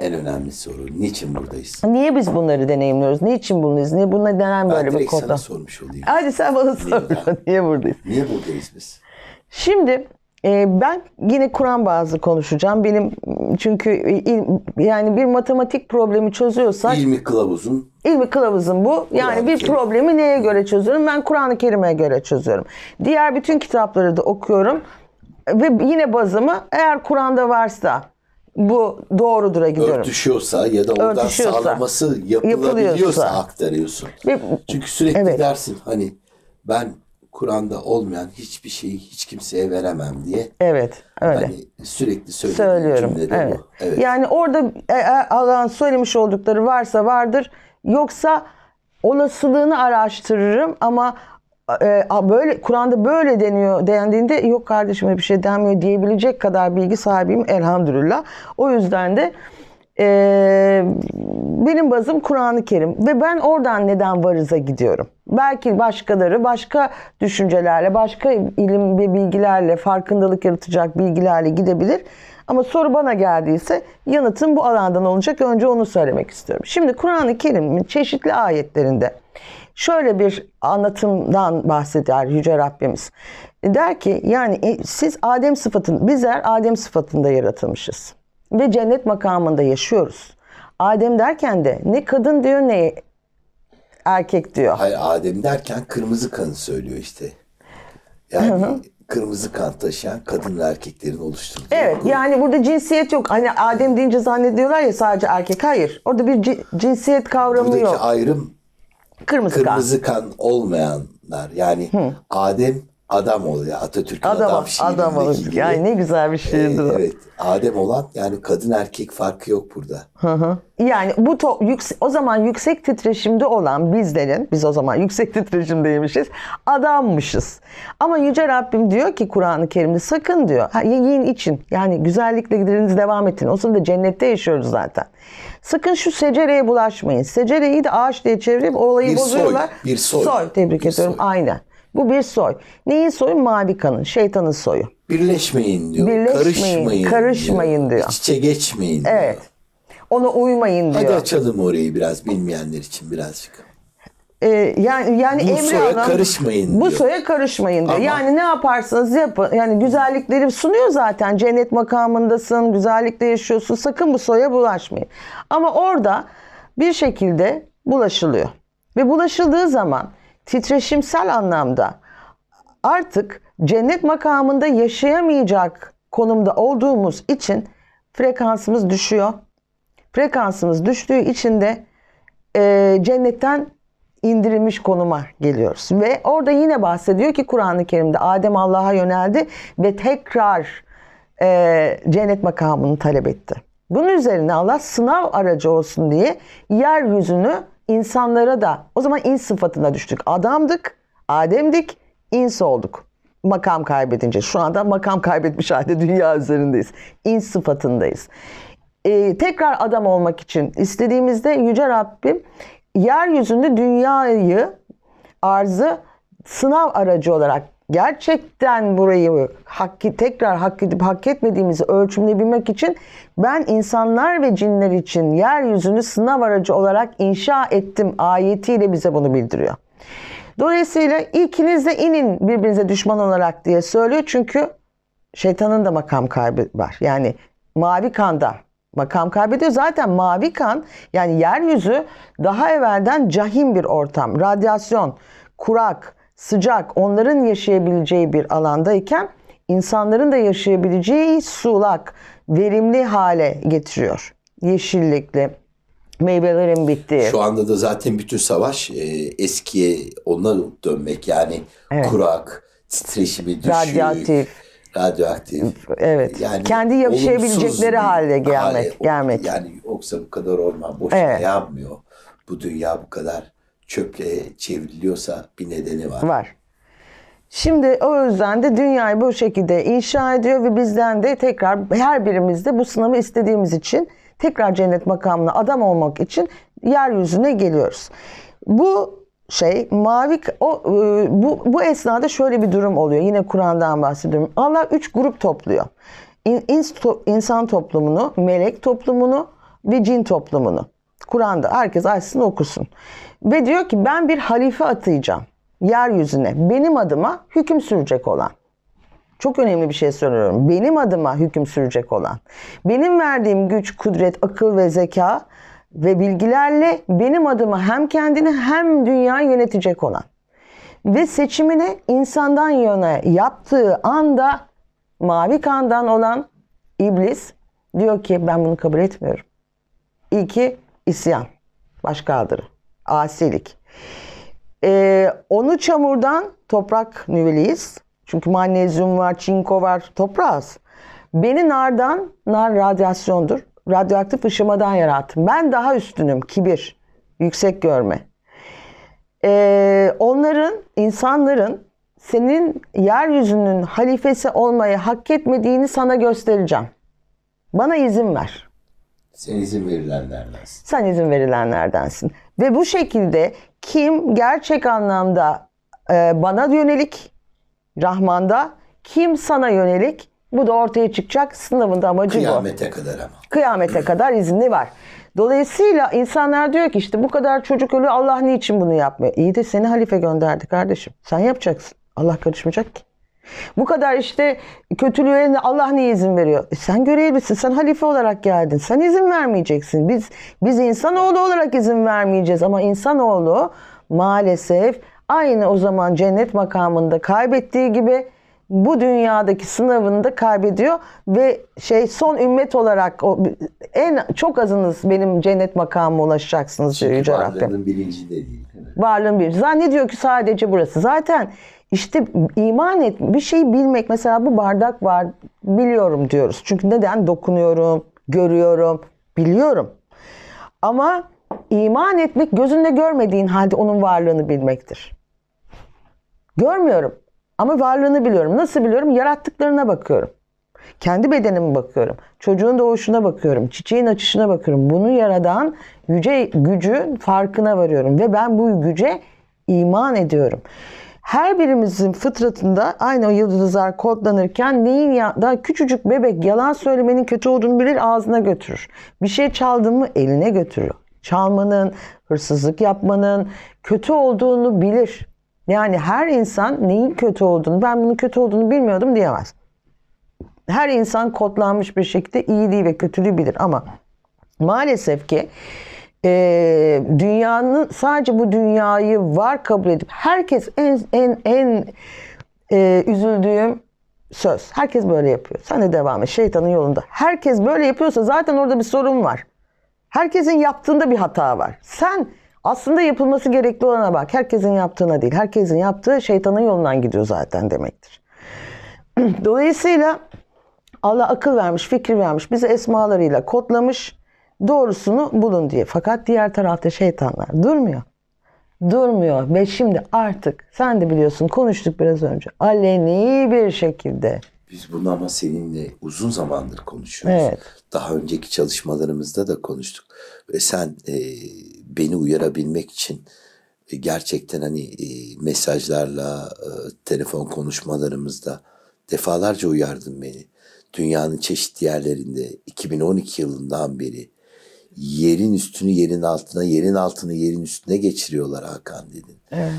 En önemli soru. Niçin buradayız? Niye biz bunları deneyimliyoruz? Niçin buradayız? Niye bununla neden böyle bir konu? sana sormuş olayım. Hadi sen bana sor. Niye buradayız? Niye buradayız biz? Şimdi e, ben yine Kur'an bazı konuşacağım. Benim çünkü e, il, yani bir matematik problemi çözüyorsak İlmi kılavuzun. İlmi kılavuzun bu. Yani bir problemi neye göre çözüyorum? Ben Kur'an-ı Kerim'e göre çözüyorum. Diğer bütün kitapları da okuyorum. Ve yine bazımı eğer Kur'an'da varsa bu doğrudur'a gidiyorum. Örtüşüyorsa ya da oradan Örtüşüyorsa, sağlaması yapılabiliyorsa aktarıyorsun. Ve, Çünkü sürekli evet. dersin hani ben Kur'an'da olmayan hiçbir şeyi hiç kimseye veremem diye. Evet, öyle. Hani sürekli söylüyorum. Evet. Bu. evet. Yani orada e, e, Allah'ın söylemiş oldukları varsa vardır. Yoksa olasılığını araştırırım ama e, böyle Kur'an'da böyle deniyor dendiğinde yok kardeşim bir şey denmiyor diyebilecek kadar bilgi sahibiyim elhamdülillah. O yüzden de e, benim bazım Kur'an-ı Kerim ve ben oradan neden varıza gidiyorum. Belki başkaları başka düşüncelerle, başka ilim ve bilgilerle, farkındalık yaratacak bilgilerle gidebilir. Ama soru bana geldiyse yanıtım bu alandan olacak. Önce onu söylemek istiyorum. Şimdi Kur'an-ı Kerim'in çeşitli ayetlerinde Şöyle bir anlatımdan bahseder Yüce Rabbimiz. Der ki yani e, siz Adem sıfatın, bizler Adem sıfatında yaratılmışız. Ve cennet makamında yaşıyoruz. Adem derken de ne kadın diyor ne erkek diyor. Hayır Adem derken kırmızı kanı söylüyor işte. Yani hı hı kırmızı kan taşıyan kadın ve erkeklerin oluşturduğu. Evet grup. yani burada cinsiyet yok. Hani Adem deyince zannediyorlar ya sadece erkek. Hayır. Orada bir cinsiyet kavramı Buradaki yok. Buradaki ayrım Kırmızı, kırmızı kan. kan olmayanlar yani Hı. Adem adam ol ya Atatürk'ün adam, adam şiirindeki adam ol. gibi. Yani ne güzel bir şiirdir ee, Evet. Adem olan yani kadın erkek farkı yok burada. Hı hı. Yani bu to, yüksek, o zaman yüksek titreşimde olan bizlerin biz o zaman yüksek titreşimdeymişiz. Adammışız. Ama yüce Rabbim diyor ki Kur'an-ı Kerim'de sakın diyor. yiyin için. Yani güzellikle gideriniz devam ettin. O sırada cennette yaşıyoruz zaten. Sakın şu secereye bulaşmayın. Secereyi de ağaç diye çevirip olayı bir bozuyorlar. Soy, bir soy. Soy tebrik bir ediyorum. Soy. Aynen. Bu bir soy. Neyin soyu? Malikanın, şeytanın soyu. Birleşmeyin diyor. Birleşmeyin, karışmayın, karışmayın diyor. diyor. İç içe geçmeyin diyor. Evet. Ona uymayın diyor. Hadi açalım orayı biraz bilmeyenler için birazcık. Ee, yani yani bu Emre soya Hanım, karışmayın bu diyor. soya karışmayın diyor. Ama, yani ne yaparsanız yapın. Yani güzellikleri sunuyor zaten. Cennet makamındasın, güzellikle yaşıyorsun. Sakın bu soya bulaşmayın. Ama orada bir şekilde bulaşılıyor. Ve bulaşıldığı zaman titreşimsel anlamda artık cennet makamında yaşayamayacak konumda olduğumuz için frekansımız düşüyor. Frekansımız düştüğü için de e, cennetten indirilmiş konuma geliyoruz. Ve orada yine bahsediyor ki Kur'an-ı Kerim'de Adem Allah'a yöneldi ve tekrar e, cennet makamını talep etti. Bunun üzerine Allah sınav aracı olsun diye yeryüzünü insanlara da o zaman ins sıfatına düştük. Adamdık, Adem'dik, ins olduk. Makam kaybedince şu anda makam kaybetmiş halde dünya üzerindeyiz. İns sıfatındayız. Ee, tekrar adam olmak için istediğimizde Yüce Rabbim yeryüzünde dünyayı, arzı sınav aracı olarak gerçekten burayı hak, tekrar hak edip hak etmediğimizi ölçümleyebilmek için ben insanlar ve cinler için yeryüzünü sınav aracı olarak inşa ettim ayetiyle bize bunu bildiriyor. Dolayısıyla ikiniz de inin birbirinize düşman olarak diye söylüyor. Çünkü şeytanın da makam kaybı var. Yani mavi kanda makam kaybediyor. Zaten mavi kan yani yeryüzü daha evvelden cahim bir ortam. Radyasyon, kurak, sıcak, onların yaşayabileceği bir alandayken insanların da yaşayabileceği sulak, verimli hale getiriyor. Yeşillikli, meyvelerin bittiği. Şu anda da zaten bütün savaş e, eskiye ondan dönmek yani evet. kurak, titreşimi düşük. Radyatif. Radyoaktif. Evet. Yani Kendi yaşayabilecekleri hale gelmek. Hale, gelmek. Yani yoksa bu kadar orman boşuna evet. yanmıyor. Bu dünya bu kadar çöplüğe çevriliyorsa bir nedeni var. Var. Şimdi o yüzden de dünyayı bu şekilde inşa ediyor ve bizden de tekrar her birimiz de bu sınavı istediğimiz için tekrar cennet makamına adam olmak için yeryüzüne geliyoruz. Bu şey mavi o e, bu bu esnada şöyle bir durum oluyor. Yine Kur'an'dan bahsediyorum. Allah üç grup topluyor. İnsan toplumunu, melek toplumunu ve cin toplumunu. Kur'an'da herkes açsın okusun. Ve diyor ki ben bir halife atayacağım yeryüzüne benim adıma hüküm sürecek olan. Çok önemli bir şey söylüyorum. Benim adıma hüküm sürecek olan. Benim verdiğim güç, kudret, akıl ve zeka ve bilgilerle benim adıma hem kendini hem dünyayı yönetecek olan. Ve seçimini insandan yana yaptığı anda mavi kandan olan iblis diyor ki ben bunu kabul etmiyorum. İyi ki isyan, başkaldırı asilik. Ee, onu çamurdan toprak nüveliyiz. Çünkü magnezyum var, çinko var, toprağız. Beni nardan, nar radyasyondur. Radyoaktif ışımadan yarattım. Ben daha üstünüm, kibir, yüksek görme. Ee, onların, insanların senin yeryüzünün halifesi olmayı hak etmediğini sana göstereceğim. Bana izin ver.'' Sen izin verilenlerdensin. Sen izin verilenlerdensin. Ve bu şekilde kim gerçek anlamda e, bana yönelik Rahman'da, kim sana yönelik bu da ortaya çıkacak. Sınavında amacı Kıyamete bu. Kıyamete kadar ama. Kıyamete kadar izni var. Dolayısıyla insanlar diyor ki işte bu kadar çocuk ölü Allah niçin bunu yapmıyor? İyi de seni halife gönderdi kardeşim. Sen yapacaksın. Allah karışmayacak ki. Bu kadar işte kötülüğe Allah ne izin veriyor? E sen görevlisin, sen halife olarak geldin. Sen izin vermeyeceksin. Biz biz insanoğlu olarak izin vermeyeceğiz ama insanoğlu maalesef aynı o zaman cennet makamında kaybettiği gibi bu dünyadaki sınavını da kaybediyor ve şey son ümmet olarak o, en çok azınız benim cennet makamıma ulaşacaksınız Çünkü diyor şey, Yüce Rabbim. Varlığın birinci de değil. değil Varlığın bilinci. Zannediyor ki sadece burası. Zaten işte iman et, bir şeyi bilmek. Mesela bu bardak var, biliyorum diyoruz. Çünkü neden? Dokunuyorum, görüyorum, biliyorum. Ama iman etmek gözünde görmediğin halde onun varlığını bilmektir. Görmüyorum ama varlığını biliyorum. Nasıl biliyorum? Yarattıklarına bakıyorum. Kendi bedenime bakıyorum. Çocuğun doğuşuna bakıyorum. Çiçeğin açışına bakıyorum. Bunu yaradan yüce gücün farkına varıyorum. Ve ben bu güce iman ediyorum her birimizin fıtratında aynı o yıldızlar kodlanırken neyin ya, daha küçücük bebek yalan söylemenin kötü olduğunu bilir ağzına götürür. Bir şey çaldın mı eline götürür. Çalmanın, hırsızlık yapmanın kötü olduğunu bilir. Yani her insan neyin kötü olduğunu, ben bunun kötü olduğunu bilmiyordum diyemez. Her insan kodlanmış bir şekilde iyiliği ve kötülüğü bilir ama maalesef ki e, dünyanın sadece bu dünyayı var kabul edip herkes en en en e, üzüldüğüm söz. Herkes böyle yapıyor. Sen de devam et. Şeytanın yolunda. Herkes böyle yapıyorsa zaten orada bir sorun var. Herkesin yaptığında bir hata var. Sen aslında yapılması gerekli olana bak. Herkesin yaptığına değil. Herkesin yaptığı şeytanın yolundan gidiyor zaten demektir. Dolayısıyla Allah akıl vermiş, fikir vermiş, bizi esmalarıyla kodlamış doğrusunu bulun diye. Fakat diğer tarafta şeytanlar durmuyor. Durmuyor ve şimdi artık sen de biliyorsun konuştuk biraz önce. Aleni bir şekilde biz bunu ama seninle uzun zamandır konuşuyoruz. Evet. Daha önceki çalışmalarımızda da konuştuk. Ve sen e, beni uyarabilmek için e, gerçekten hani e, mesajlarla, e, telefon konuşmalarımızda defalarca uyardın beni. Dünyanın çeşitli yerlerinde 2012 yılından beri yerin üstünü yerin altına, yerin altını yerin üstüne geçiriyorlar Hakan dedin. Evet.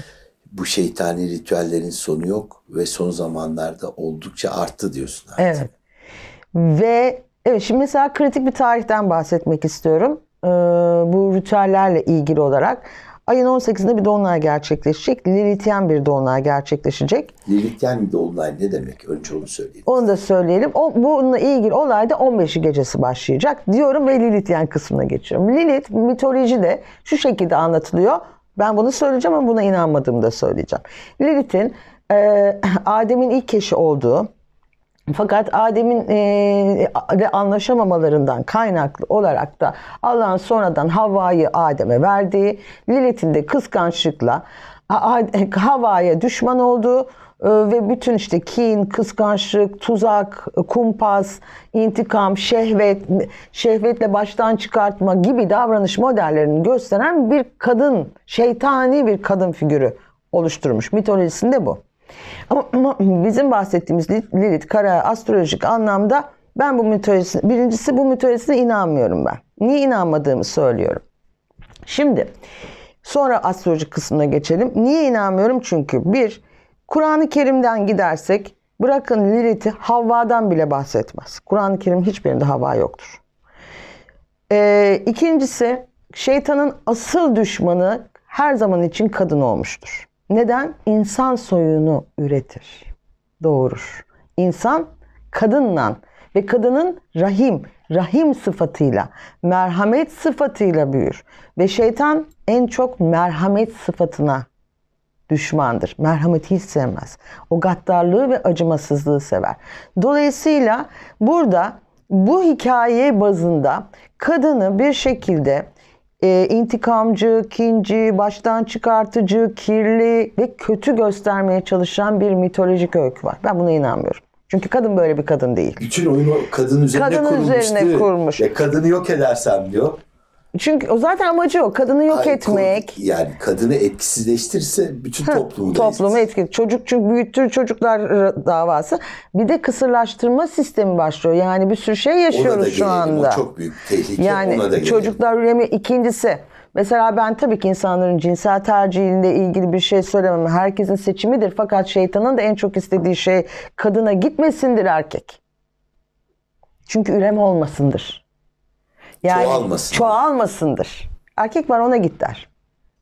Bu şeytani ritüellerin sonu yok ve son zamanlarda oldukça arttı diyorsun artık. Evet. Ve evet şimdi mesela kritik bir tarihten bahsetmek istiyorum. Ee, bu ritüellerle ilgili olarak Ayın 18'inde bir dolunay gerçekleşecek. Lilityen bir dolunay gerçekleşecek. Lilityen bir dolunay ne demek? Önce onu söyleyelim. Onu da söyleyelim. O, bununla ilgili olay da 15'i gecesi başlayacak diyorum ve Lilityen kısmına geçiyorum. Lilit mitolojide şu şekilde anlatılıyor. Ben bunu söyleyeceğim ama buna inanmadığımı da söyleyeceğim. Lilith'in e, Adem'in ilk eşi olduğu fakat Adem'in e, e, anlaşamamalarından kaynaklı olarak da Allah'ın sonradan Havva'yı Adem'e verdiği, Lilith'in de kıskançlıkla Havva'ya düşman olduğu e, ve bütün işte kin, kıskançlık, tuzak, kumpas, intikam, şehvet, şehvetle baştan çıkartma gibi davranış modellerini gösteren bir kadın, şeytani bir kadın figürü oluşturmuş. Mitolojisinde bu. Ama bizim bahsettiğimiz Lilith kara astrolojik anlamda ben bu mitolojisine, birincisi bu mitolojisine inanmıyorum ben. Niye inanmadığımı söylüyorum. Şimdi sonra astrolojik kısmına geçelim. Niye inanmıyorum? Çünkü bir, Kur'an-ı Kerim'den gidersek bırakın Lilith'i Havva'dan bile bahsetmez. Kur'an-ı Kerim hiçbirinde Havva yoktur. Ee, ikincisi şeytanın asıl düşmanı her zaman için kadın olmuştur. Neden? İnsan soyunu üretir, doğurur. İnsan kadınla ve kadının rahim, rahim sıfatıyla, merhamet sıfatıyla büyür. Ve şeytan en çok merhamet sıfatına düşmandır. Merhameti hiç sevmez. O gaddarlığı ve acımasızlığı sever. Dolayısıyla burada bu hikaye bazında kadını bir şekilde e, intikamcı, kinci, baştan çıkartıcı, kirli ve kötü göstermeye çalışan bir mitolojik öykü var. Ben buna inanmıyorum. Çünkü kadın böyle bir kadın değil. Bütün oyunu kadın üzerine kadın üzerine kurmuş. Ya kadını yok edersem diyor. Çünkü o zaten amacı o. Kadını yok Ay, etmek. Yani kadını etkisizleştirirse bütün ha, toplumu Toplumu etkili. Çocuk çünkü büyüttür çocuklar ıı, davası. Bir de kısırlaştırma sistemi başlıyor. Yani bir sürü şey yaşıyoruz ona da şu anda. O çok büyük tehlike. Yani ona da çocuklar üreme ikincisi. Mesela ben tabii ki insanların cinsel tercihinde ilgili bir şey söylemem. Herkesin seçimidir. Fakat şeytanın da en çok istediği şey kadına gitmesindir erkek. Çünkü üreme olmasındır. Yani çoğalmasın. çoğalmasındır. Erkek var ona git der.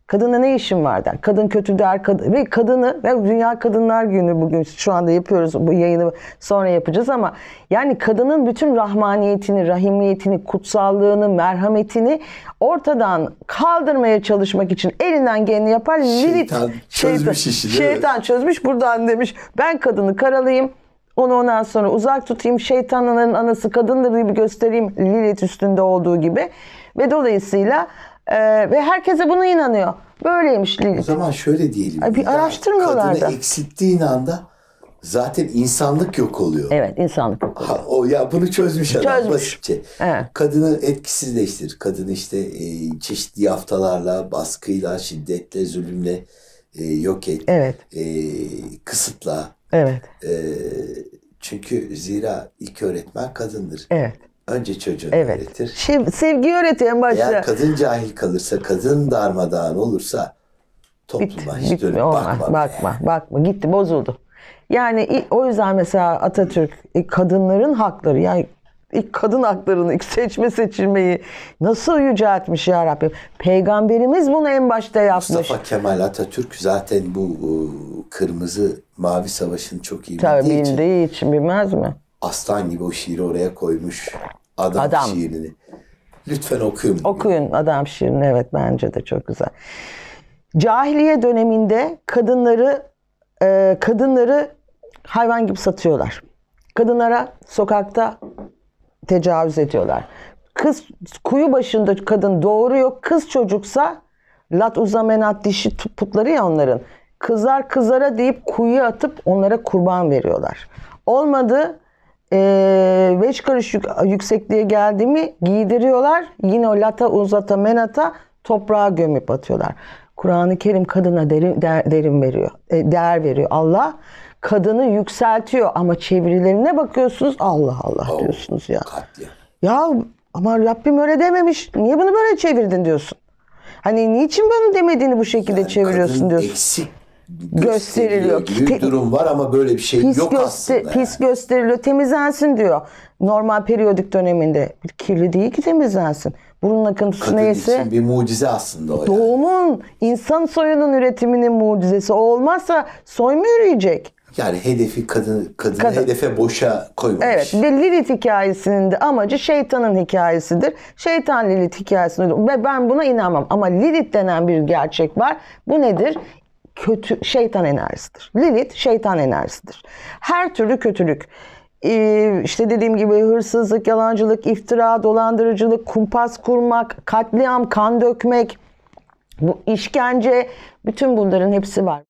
Kadına ne işin var der. Kadın kötü der. Kad ve kadını ve Dünya Kadınlar Günü bugün şu anda yapıyoruz. Bu yayını sonra yapacağız ama yani kadının bütün rahmaniyetini, rahimiyetini, kutsallığını, merhametini ortadan kaldırmaya çalışmak için elinden geleni yapar. Şeytan Lilith, çözmüş şeytan, işini. Şeytan evet. çözmüş buradan demiş ben kadını karalayayım onu ondan sonra uzak tutayım. Şeytanların anası kadındır gibi göstereyim Lilith üstünde olduğu gibi. Ve dolayısıyla e, ve herkese bunu inanıyor. Böyleymiş Lilith. O zaman şöyle diyelim. Ay, bir araştırmıyorlar da. Kadını eksilttiğin anda zaten insanlık yok oluyor. Evet insanlık yok oluyor. Ha, o ya bunu çözmüş adam çözmüş. basitçe. Evet. Kadını etkisizleştir. kadın işte e, çeşitli yaftalarla, baskıyla, şiddetle, zulümle e, yok et. Evet. E, kısıtla, Evet. E, çünkü zira ilk öğretmen kadındır. Evet. Önce çocuğunu evet. öğretir. Şimdi sevgi öğretiyor en başta. Eğer kadın cahil kalırsa, kadın darmadağın olursa topluma Bit, hiç bitme, dönüp olmaz. bakma. Bakma, yani. bakma. Gitti, bozuldu. Yani o yüzden mesela Atatürk e, kadınların hakları yani ilk kadın haklarını, ilk seçme seçilmeyi nasıl yüceltmiş ya Rabbim. Peygamberimiz bunu en başta yapmış. Mustafa Kemal Atatürk zaten bu e, kırmızı mavi savaşını çok iyi Tabii bildiği, için, için bilmez mi? Aslan gibi o şiiri oraya koymuş. Adam, adam. şiirini. Lütfen okuyun. Okuyun adam şiirini evet bence de çok güzel. Cahiliye döneminde kadınları e, kadınları hayvan gibi satıyorlar. Kadınlara sokakta tecavüz ediyorlar. Kız kuyu başında kadın doğuruyor. Kız çocuksa lat uzamenat dişi putları ya onların. Kızlar kızlara deyip kuyuya atıp onlara kurban veriyorlar. Olmadı e, beş karış yük, yüksekliğe geldi mi giydiriyorlar. Yine o lata uzata menata toprağa gömüp atıyorlar. Kur'an-ı Kerim kadına derin, der, derin veriyor, e, değer veriyor. Allah kadını yükseltiyor ama çevirilerine bakıyorsunuz Allah Allah oh, diyorsunuz ya. Ya ama Rabbim öyle dememiş. Niye bunu böyle çevirdin diyorsun? Hani niçin bunu demediğini bu şekilde yani çeviriyorsun diyorsun. Eksik gösteriliyor. Gibi bir durum var ama böyle bir şey pis yok göster- aslında. Pis yani. gösteriliyor. Temizlensin diyor. Normal periyodik döneminde. Kirli değil ki temizlensin. Burun akıntısı Kadın neyse. Için bir mucize aslında o Doğunun, yani. insan soyunun üretiminin mucizesi. O olmazsa soy mu yürüyecek? Yani hedefi kadın, kadını kadın. hedefe boşa koymamış. Evet. Lilith hikayesinin de amacı şeytanın hikayesidir. Şeytan Lilith hikayesini ve ben buna inanmam. Ama Lilith denen bir gerçek var. Bu nedir? Kötü şeytan enerjisidir. Lilith şeytan enerjisidir. Her türlü kötülük ee, işte dediğim gibi hırsızlık, yalancılık, iftira, dolandırıcılık, kumpas kurmak, katliam, kan dökmek, bu işkence bütün bunların hepsi var.